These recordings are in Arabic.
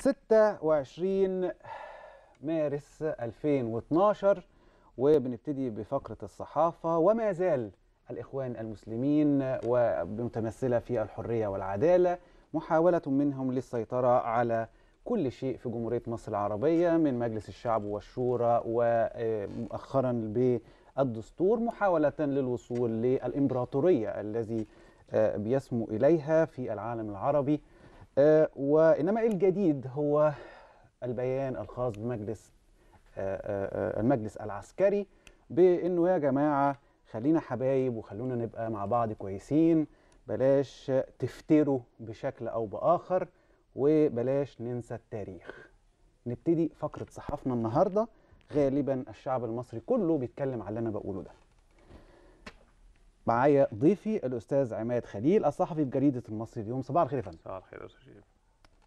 26 مارس 2012 وبنبتدي بفقرة الصحافة وما زال الإخوان المسلمين ومتمثلة في الحرية والعدالة محاولة منهم للسيطرة على كل شيء في جمهورية مصر العربية من مجلس الشعب والشورى ومؤخرا بالدستور محاولة للوصول للإمبراطورية الذي بيسمو إليها في العالم العربي آه، وإنما الجديد هو البيان الخاص بمجلس آه، آه، المجلس العسكري بأنه يا جماعة خلينا حبايب وخلونا نبقى مع بعض كويسين بلاش تفتروا بشكل أو بآخر وبلاش ننسى التاريخ نبتدي فقرة صحفنا النهاردة غالبا الشعب المصري كله بيتكلم على اللي أنا بقوله ده معايا ضيفي الاستاذ عماد خليل الصحفي بجريده المصري اليوم صباح الخير يا فندم صباح الخير يا استاذ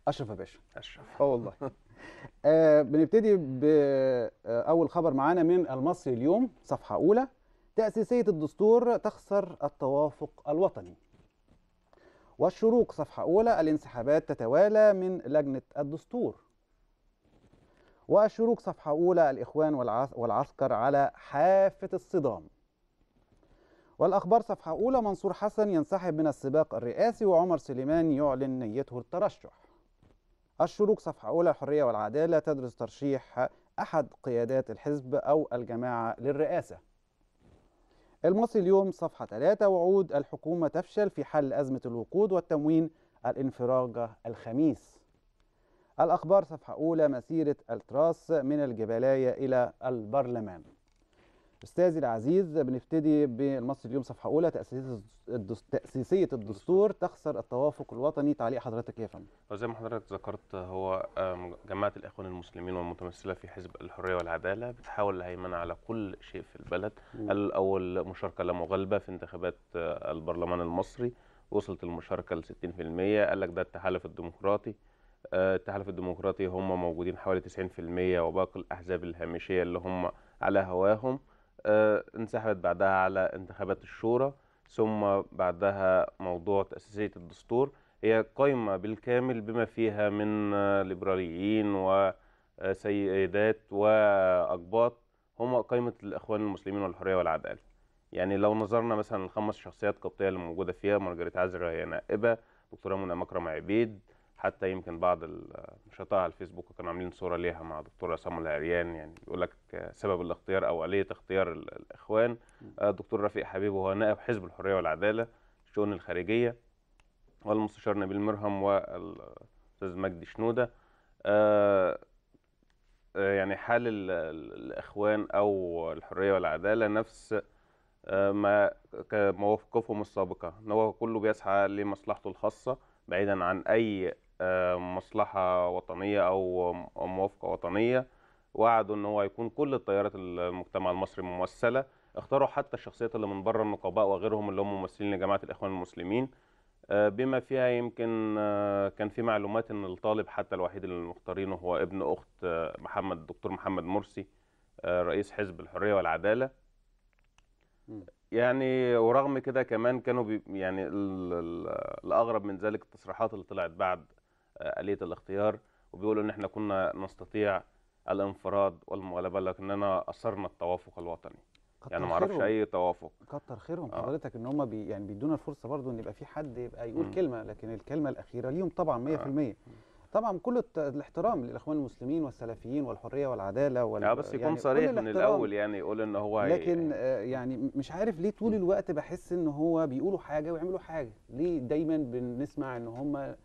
اشرف يا باشا اشرف اه والله آه، بنبتدي باول آه، خبر معانا من المصري اليوم صفحه اولى تاسيسيه الدستور تخسر التوافق الوطني والشروق صفحه اولى الانسحابات تتوالى من لجنه الدستور والشروق صفحه اولى الاخوان والعسكر على حافه الصدام والأخبار صفحة أولى منصور حسن ينسحب من السباق الرئاسي وعمر سليمان يعلن نيته الترشح الشروق صفحة أولى الحرية والعدالة تدرس ترشيح أحد قيادات الحزب أو الجماعة للرئاسة المصري اليوم صفحة 3 وعود الحكومة تفشل في حل أزمة الوقود والتموين الانفراجة الخميس الأخبار صفحة أولى مسيرة التراس من الجبلاية إلى البرلمان استاذي العزيز بنبتدي بالمصري اليوم صفحه اولى تاسيسيه تاسيسيه الدستور تخسر التوافق الوطني تعليق حضرتك يا فندم طيب، زي ما حضرتك ذكرت هو جماعه الاخوان المسلمين والمتمثله في حزب الحريه والعداله بتحاول الهيمنه على كل شيء في البلد الاول مشاركه لا مغالبه في انتخابات آه، البرلمان المصري وصلت المشاركه ل 60% قال لك ده التحالف الديمقراطي آه، التحالف الديمقراطي هم موجودين حوالي 90% وباقي الاحزاب الهامشيه اللي هم على هواهم آه، انسحبت بعدها على انتخابات الشورى ثم بعدها موضوع تأسيسية الدستور هي قائمة بالكامل بما فيها من آه، ليبراليين وسيدات آه، وأقباط هم قائمة الإخوان المسلمين والحرية والعدالة يعني لو نظرنا مثلا الخمس شخصيات قبطية اللي موجودة فيها مارجريت عزرا هي نائبة دكتورة منى مكرم عبيد حتى يمكن بعض النشطاء على الفيسبوك كانوا عاملين صوره ليها مع دكتور عصام العريان يعني بيقول لك سبب الاختيار او اليه اختيار الاخوان الدكتور آه، رفيق حبيب وهو نائب حزب الحريه والعداله الشؤون الخارجيه والمستشار نبيل مرهم والاستاذ مجدي شنوده آه، آه، يعني حال الاخوان او الحريه والعداله نفس ما مواقفهم السابقه ان هو كله بيسعى لمصلحته الخاصه بعيدا عن اي آه، مصلحة وطنية أو موافقة وطنية وعدوا أن هو يكون كل التيارات المجتمع المصري ممثلة اختاروا حتى الشخصيات اللي من بره النقباء وغيرهم اللي هم ممثلين لجماعة الإخوان المسلمين آه، بما فيها يمكن آه، كان في معلومات أن الطالب حتى الوحيد اللي مختارينه هو ابن أخت محمد الدكتور محمد مرسي رئيس حزب الحرية والعدالة يعني ورغم كده كمان كانوا يعني الاغرب من ذلك التصريحات اللي طلعت بعد آلية الاختيار وبيقولوا إن إحنا كنا نستطيع الانفراد والمغالبة لكننا اثرنا التوافق الوطني يعني ما اعرفش اي توافق كتر خيرهم آه. حضرتك ان هم بي يعني بيدونا الفرصه برضو ان يبقى في حد يبقى يقول م. كلمه لكن الكلمه الاخيره ليهم طبعا 100% آه. طبعا كل الاحترام للاخوان المسلمين والسلفيين والحريه والعداله وال آه بس يكون يعني صريح من الاول يعني يقول ان هو لكن آه يعني مش عارف ليه طول الوقت بحس ان هو بيقولوا حاجه ويعملوا حاجه ليه دايما بنسمع ان هم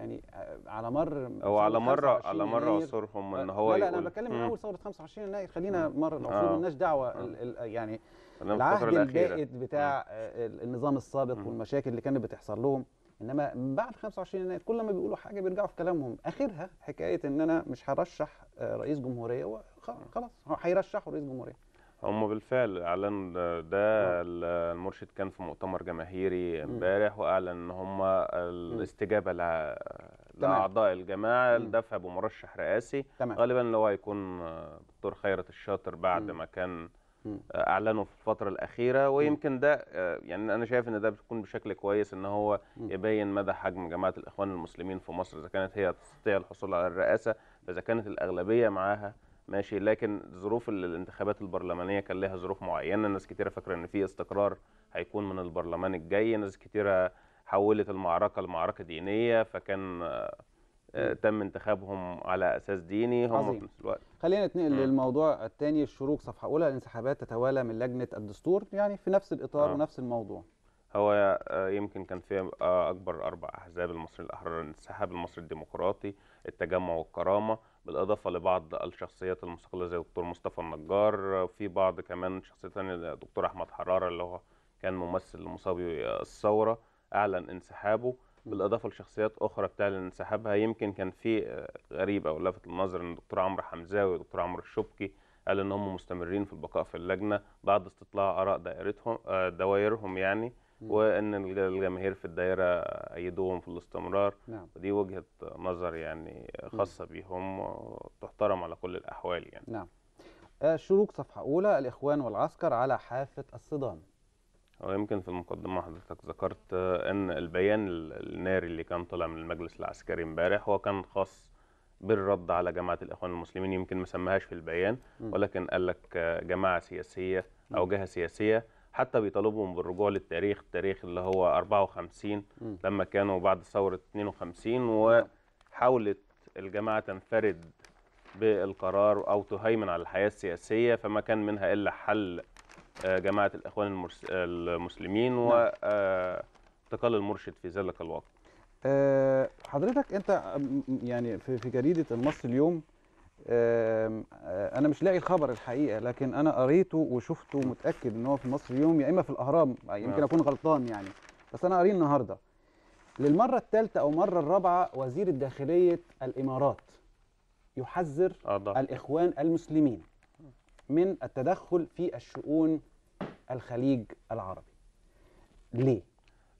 يعني آه، على مر هو على مر على مر عصورهم ان هو لا لا انا بتكلم من اول ثوره 25 يناير خلينا مر العصور آه. مالناش دعوه ال يعني العهد البائد بتاع النظام السابق والمشاكل اللي كانت بتحصل لهم انما بعد 25 يناير كل ما بيقولوا حاجه بيرجعوا في كلامهم اخرها حكايه ان انا مش هرشح آه، رئيس جمهوريه خلاص هو هيرشحوا رئيس جمهوريه هم بالفعل اعلان ده آه. المرشد كان في مؤتمر جماهيري امبارح واعلن ان هم الاستجابه لاعضاء الجماعه لدفع بمرشح رئاسي تمام. غالبا اللي هو هيكون دكتور خيرت الشاطر بعد ما كان اعلنوا في الفتره الاخيره ويمكن ده يعني انا شايف ان ده بيكون بشكل كويس ان هو يبين مدى حجم جماعه الاخوان المسلمين في مصر اذا كانت هي تستطيع الحصول على الرئاسه فاذا كانت الاغلبيه معاها ماشي لكن ظروف الانتخابات البرلمانيه كان لها ظروف معينه ناس كتيره فاكره ان في استقرار هيكون من البرلمان الجاي ناس كتيره حولت المعركه لمعركه دينيه فكان آه، تم انتخابهم على اساس ديني هم عظيم. في نفس الوقت خلينا نتنقل للموضوع الثاني الشروق صفحه اولى الانسحابات تتوالى من لجنه الدستور يعني في نفس الاطار آه. ونفس الموضوع هو آه، يمكن كان في آه، اكبر اربع احزاب المصري الاحرار الانسحاب المصري الديمقراطي التجمع والكرامه بالاضافه لبعض الشخصيات المستقله زي الدكتور مصطفى النجار في بعض كمان شخصيه ثانيه الدكتور احمد حراره اللي هو كان ممثل مصابي الثوره اعلن انسحابه بالاضافه لشخصيات اخرى بتعلن انسحابها يمكن كان في غريب او لفت النظر ان الدكتور عمرو حمزاوي ودكتور عمرو الشبكي قال ان هم مستمرين في البقاء في اللجنه بعد استطلاع اراء دائرتهم آه، دوائرهم يعني وان الجماهير في الدائره ايدوهم في الاستمرار نعم. ودي وجهه نظر يعني خاصه بيهم تحترم على كل الاحوال يعني نعم آه، شروق صفحه اولى الاخوان والعسكر على حافه الصدام ويمكن في المقدمة حضرتك ذكرت آه، أن البيان الناري اللي كان طلع من المجلس العسكري امبارح هو كان خاص بالرد على جماعة الإخوان المسلمين يمكن ما سماهاش في البيان ولكن قال لك آه، جماعة سياسية أو جهة سياسية حتى بيطالبهم بالرجوع للتاريخ التاريخ اللي هو 54 م. لما كانوا بعد ثوره 52 وحاولت الجماعه تنفرد بالقرار او تهيمن على الحياه السياسيه فما كان منها الا حل آه، جماعه الاخوان المسلمين نعم. وتقل المرشد في ذلك الوقت. آه، حضرتك انت يعني في جريده المصري اليوم آه، انا مش لاقي الخبر الحقيقه لكن انا قريته وشفته ومتاكد ان هو في مصر اليوم يا اما في الاهرام يمكن آه. اكون غلطان يعني بس انا قاريه النهارده للمره الثالثه او المره الرابعه وزير الداخليه الامارات يحذر الاخوان المسلمين من التدخل في الشؤون الخليج العربي ليه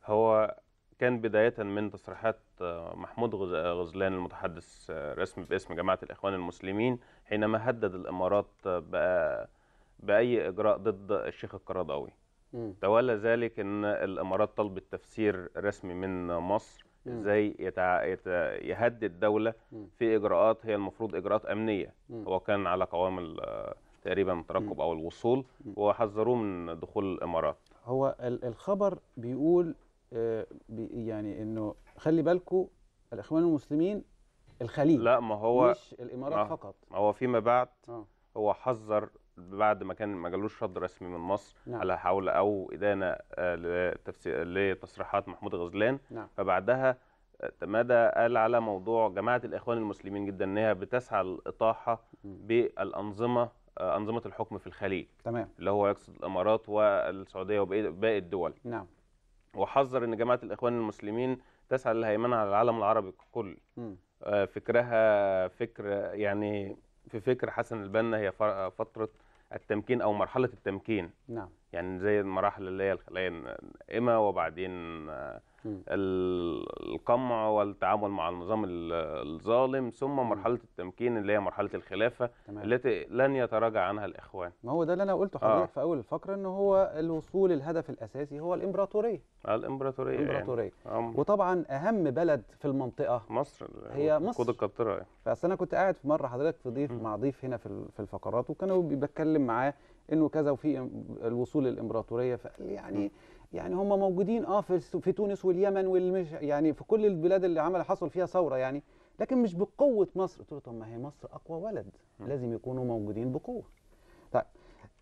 هو كان بداية من تصريحات آه، محمود آه، غزلان المتحدث رسمي آه، باسم جماعة الإخوان المسلمين حينما هدد الإمارات بأي إجراء ضد الشيخ القرضاوي تولى ذلك أن الإمارات طلبت تفسير رسمي من مصر ازاي يتع... يت... يهدد دولة في إجراءات هي المفروض إجراءات أمنية هو كان على قوام تقريبا الترقب أو الوصول وحذروه من دخول الإمارات هو الخبر بيقول آه، يعني انه خلي بالكم الاخوان المسلمين الخليج لا ما هو مش الامارات آه فقط ما هو فيما بعد آه. هو حذر بعد ما كان ما جالوش رد رسمي من مصر نعم. على حول او ادانه آه، لتصريحات محمود غزلان نعم. فبعدها آه، تمادى قال على موضوع جماعه الاخوان المسلمين جدا انها بتسعى للاطاحه بالانظمه انظمه الحكم في الخليج تمام اللي هو يقصد الامارات والسعوديه وباقي الدول نعم وحذر ان جماعه الاخوان المسلمين تسعى للهيمنه على العالم العربي كله آه، فكرها فكر يعني في فكر حسن البنا هي آه، فتره التمكين او مرحله التمكين نعم يعني زي المراحل اللي هي الخلايا النائمه وبعدين آه، القمع والتعامل مع النظام الظالم ثم مرحله التمكين اللي هي مرحله الخلافه تمام. التي لن يتراجع عنها الاخوان ما هو ده اللي انا قلته آه. حضرتك آه. في اول الفقره ان هو الوصول الهدف الاساسي هو الامبراطوريه الامبراطوريه يعني. الامبراطوريه يعني. وطبعا اهم بلد في المنطقه مصر هي مصر قد القطره يعني. انا كنت قاعد في مره حضرتك في ضيف مع ضيف هنا في في الفقرات وكانوا بيتكلم معاه انه كذا وفي الوصول للامبراطوريه فقال لي يعني م. يعني هم موجودين اه في في تونس واليمن والمش يعني في كل البلاد اللي عمل حصل فيها ثوره يعني لكن مش بقوه مصر قلت له طب ما هي مصر اقوى ولد لازم يكونوا موجودين بقوه طيب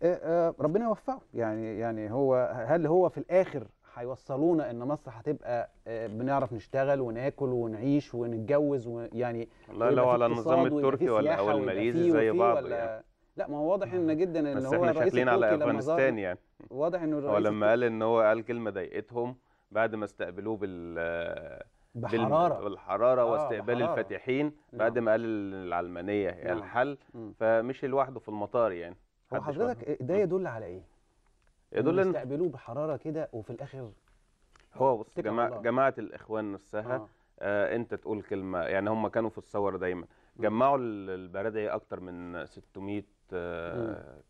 آه، آه، ربنا يوفقه يعني يعني هو هل هو في الاخر هيوصلونا ان مصر هتبقى آه، بنعرف نشتغل وناكل ونعيش ونتجوز ويعني والله لو على النظام التركي ولا او الماليزي زي بعض يعني لا ما هو واضح ان جدا ان هو احنا شاكلين على افغانستان يعني واضح انه الرئيس هو لما قال ان هو قال كلمه ضايقتهم بعد ما استقبلوه بال بحراره بالحراره آه واستقبال الفاتحين نعم. بعد ما قال العلمانيه هي نعم. الحل فمشي لوحده في المطار يعني هو حضرتك ده يدل على ايه؟ يدل ان استقبلوه بحراره كده وفي الاخر هو بص جماعه جماعه الاخوان نفسها آه. آه انت تقول كلمه يعني هم كانوا في الصور دايما جمعوا البرادعي اكتر من 600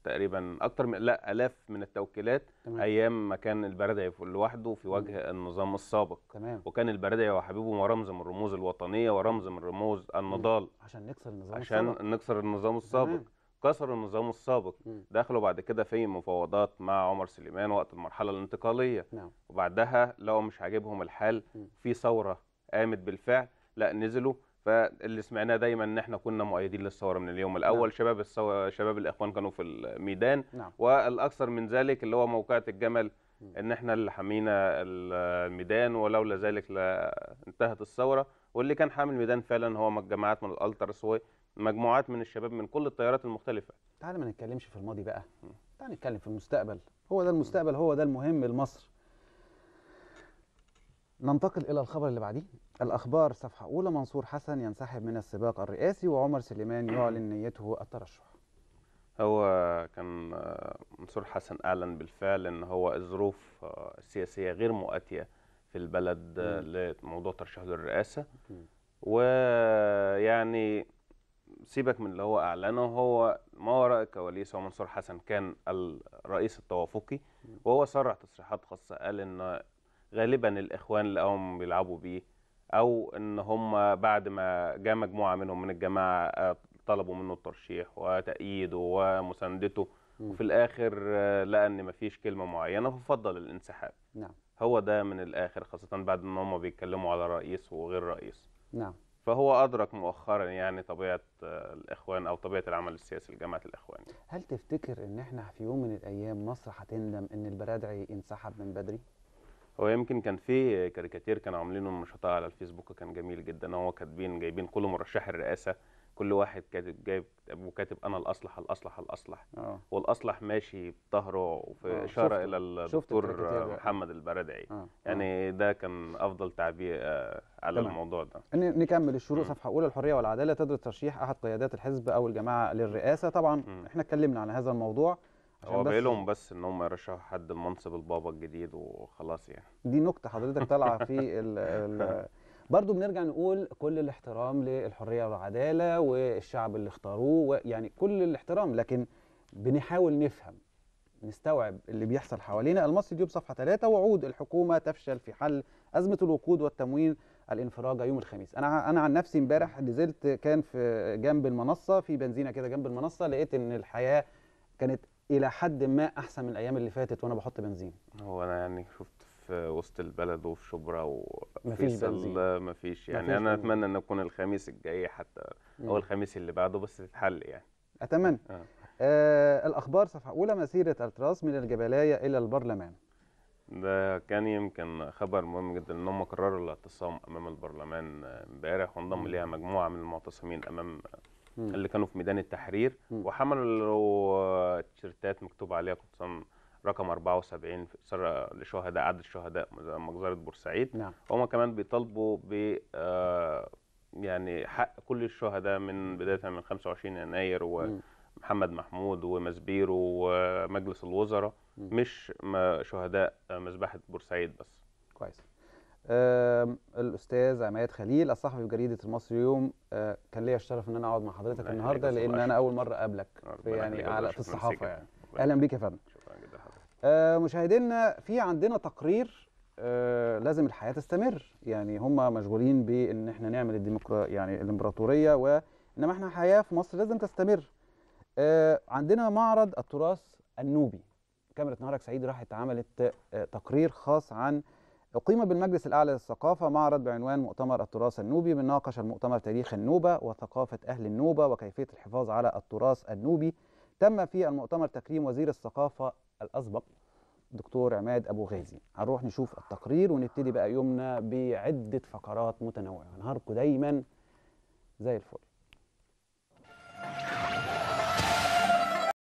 تقريبا اكتر من لا الاف من التوكيلات تمام. ايام ما كان البردعي لوحده في وجه النظام السابق تمام. وكان البردعي وحبيبه رمز من الرموز الوطنيه ورمز من رموز النضال عشان نكسر النظام السابق عشان نكسر النظام السابق كسر كسروا النظام السابق مم. دخلوا بعد كده في مفاوضات مع عمر سليمان وقت المرحله الانتقاليه نعم. وبعدها لو مش عاجبهم الحال مم. في ثوره قامت بالفعل لا نزلوا فاللي سمعناه دايما ان احنا كنا مؤيدين للثوره من اليوم الاول نعم. شباب الثوره شباب الاخوان كانوا في الميدان نعم. والاكثر من ذلك اللي هو موقعه الجمل ان احنا اللي حمينا الميدان ولولا ذلك لانتهت الثوره واللي كان حامل الميدان فعلا هو مجموعات من الالترس ومجموعات من الشباب من كل التيارات المختلفه تعال ما نتكلمش في الماضي بقى تعال نتكلم في المستقبل هو ده المستقبل هو ده المهم لمصر ننتقل الى الخبر اللي بعديه الأخبار صفحة أولى منصور حسن ينسحب من السباق الرئاسي وعمر سليمان يعلن نيته الترشح هو كان آه، منصور حسن أعلن بالفعل أن هو الظروف آه، السياسية غير مؤاتية في البلد آه، لموضوع ترشح للرئاسة ويعني سيبك من اللي هو أعلنه هو ما وراء الكواليس هو منصور حسن كان الرئيس التوافقي وهو صرح تصريحات خاصة قال أن غالبا الإخوان اللي هم بيلعبوا بيه او ان هم بعد ما جاء مجموعه منهم من الجماعه آه، طلبوا منه الترشيح وتأييده ومساندته وفي الاخر آه، لقى ان مفيش كلمه معينه ففضل الانسحاب نعم هو ده من الاخر خاصه بعد ان هم بيتكلموا على رئيس وغير رئيس نعم فهو ادرك مؤخرا يعني طبيعه آه، الاخوان او طبيعه العمل السياسي لجماعه الاخوان هل تفتكر ان احنا في يوم من الايام مصر هتندم ان البرادعي انسحب من بدري هو يمكن كان في كاريكاتير كانوا عاملينه النشطاء على الفيسبوك كان جميل جدا هو كاتبين جايبين كل مرشح الرئاسه كل واحد كاتب جايب وكاتب انا الاصلح الاصلح الاصلح أوه. والاصلح ماشي بظهره وفي آه، اشاره الى الدكتور محمد البرادعي أوه. يعني آه. ده كان افضل تعبير آه، على تمام. الموضوع ده نكمل الشروط صفحه اولى الحريه والعداله تدرس ترشيح احد قيادات الحزب او الجماعه للرئاسه طبعا م. احنا اتكلمنا عن هذا الموضوع هو بقالهم بس ان هم يرشحوا حد لمنصب البابا الجديد وخلاص يعني دي نكته حضرتك طالعه في ال برضه بنرجع نقول كل الاحترام للحريه والعداله والشعب اللي اختاروه يعني كل الاحترام لكن بنحاول نفهم نستوعب اللي بيحصل حوالينا المصري ديوب صفحه 3 وعود الحكومه تفشل في حل ازمه الوقود والتموين الانفراج يوم الخميس انا انا عن نفسي امبارح نزلت كان في جنب المنصه في بنزينه كده جنب المنصه لقيت ان الحياه كانت الى حد ما احسن من الايام اللي فاتت وانا بحط بنزين هو انا يعني شفت في وسط البلد وفي شبرا ومفيش بنزين مفيش يعني مفيش انا بنزين. اتمنى ان اكون الخميس الجاي حتى او الخميس اللي بعده بس تتحل يعني اتمنى آه. آه الاخبار صفحه اولى مسيره التراس من الجبلايه الى البرلمان ده كان يمكن خبر مهم جدا ان هم قرروا الاعتصام امام البرلمان امبارح وانضم ليها مجموعه من المعتصمين امام اللي كانوا في ميدان التحرير وحملوا تيشيرتات مكتوب عليها قبطان رقم 74 سر لشهداء عدد الشهداء مجزره بورسعيد نعم. هم كمان بيطالبوا ب آه، يعني حق كل الشهداء من بدايه من 25 يناير ومحمد محمود ومزبيرو ومجلس الوزراء مش شهداء مذبحه بورسعيد بس كويس آه، الاستاذ عماد خليل الصحفي في جريده المصري اليوم آه، كان ليا الشرف ان انا اقعد مع حضرتك النهارده لان انا اول مره اقابلك في يعني على في الصحافه يعني اهلا بيك يا فندم شكرا جدا آه، مشاهدينا في عندنا تقرير آه، لازم الحياه تستمر يعني هم مشغولين بان احنا نعمل الديمقراطيه يعني الامبراطوريه وانما احنا حياه في مصر لازم تستمر عندنا معرض التراث النوبي كاميرا نهارك سعيد راحت عملت تقرير خاص عن أقيم بالمجلس الأعلى للثقافة معرض بعنوان مؤتمر التراث النوبي من ناقش المؤتمر تاريخ النوبة وثقافة أهل النوبة وكيفية الحفاظ على التراث النوبي تم في المؤتمر تكريم وزير الثقافة الأسبق دكتور عماد أبو غازي هنروح نشوف التقرير ونبتدي بقى يومنا بعدة فقرات متنوعة نهاركم دايما زي الفل